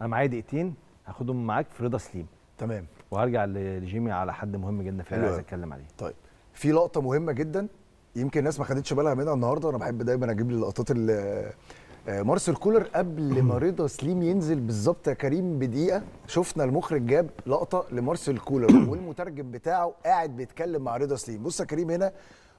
انا معايا دقيقتين هاخدهم معاك في رضا سليم تمام وهرجع لجيمي على حد مهم جدا في عايز اتكلم عليه طيب في لقطه مهمه جدا يمكن الناس ما خدتش بالها منها النهارده انا بحب دايما اجيب لي لقطات آه، مارسيل كولر قبل ما رضا سليم ينزل بالظبط يا كريم بدقيقه شفنا المخرج جاب لقطه لمارسيل كولر والمترجم بتاعه قاعد بيتكلم مع رضا سليم بص يا كريم هنا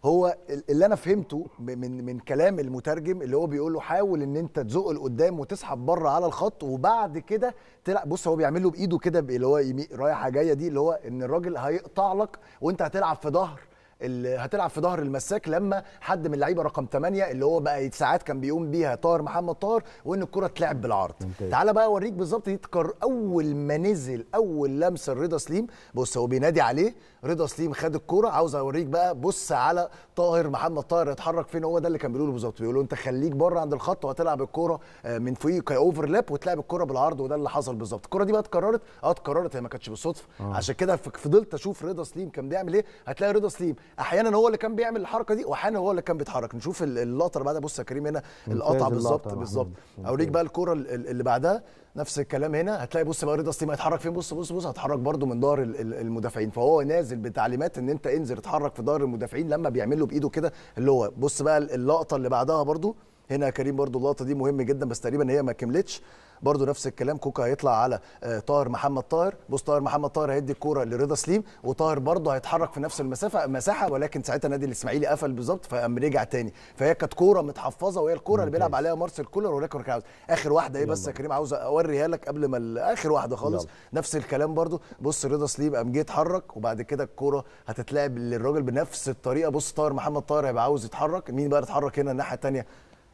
هو اللي انا فهمته من من كلام المترجم اللي هو بيقول له حاول ان انت تزق لقدام وتسحب بره على الخط وبعد كده تلعب بص هو بيعمل له بايده كده اللي هو رايحه جايه دي اللي هو ان الراجل هيقطع لك وانت هتلعب في ظهر اللي هتلعب في ظهر المساك لما حد من اللعيبه رقم 8 اللي هو بقى ساعات كان بيقوم بيها طاهر محمد طاهر وان الكره تلعب بالعرض ممتاز. بقى اوريك بالظبط دي اول ما نزل اول لمسه لرضا سليم بص هو بينادي عليه رضا سليم خد الكوره عاوز اوريك بقى بص على طاهر محمد طاهر اتحرك فين هو ده اللي كان بيقوله بالظبط بيقول له انت خليك بره عند الخط وهتلعب الكوره آه، من فوق كاوفرلاب وتلعب الكوره بالعرض وده اللي حصل بالظبط الكوره دي بقى اتكررت اه اتكررت هي ما كانتش بالصدفه آه. عشان كده فضلت اشوف رضا سليم كان بيعمل ايه هتلاقي رضا سليم احيانا هو اللي كان بيعمل الحركه دي واحيانا هو اللي كان بيتحرك نشوف اللقطه اللي بعدها بص يا كريم هنا القطعه بالظبط بالظبط اوريك بقى الكوره اللي بعدها نفس الكلام هنا هتلاقي بص بقى رضا سليم هيتحرك فين بص بص بص هتحرك برده من ظهر المدافعين فهو نازل بتعليمات ان انت انزل اتحرك في ظهر المدافعين لما بيعمل له بايده كده اللي هو بص بقى اللقطه اللي بعدها برده هنا يا كريم برضو اللقطه دي مهم جدا بس تقريبا هي ما كملتش برضو نفس الكلام كوكا هيطلع على آه، طاهر محمد طاهر بص طاهر محمد طاهر هيدي الكوره لرضا سليم وطاهر برضو هيتحرك في نفس المسافه مساحه ولكن ساعتها نادي الاسماعيلي قفل بالظبط فقام رجع تاني فهي كانت كوره متحفظه وهي الكوره اللي بيلعب عليها مارسيل كولر ولكن كان عاوز اخر واحده ايه بس يا كريم عاوز اوريها لك قبل ما اخر واحده خالص يلا. نفس الكلام برضو بص رضا سليم قام جه اتحرك وبعد كده الكوره هتتلعب للراجل بنفس الطريقه بص طاهر محمد طاهر هيبقى عاوز يتحرك مين بقى اتحرك هنا الناحيه الثانيه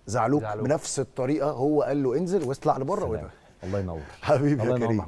زعلوك, زعلوك بنفس الطريقه هو قال له انزل واطلع لبره الله ينور حبيبي يا كريم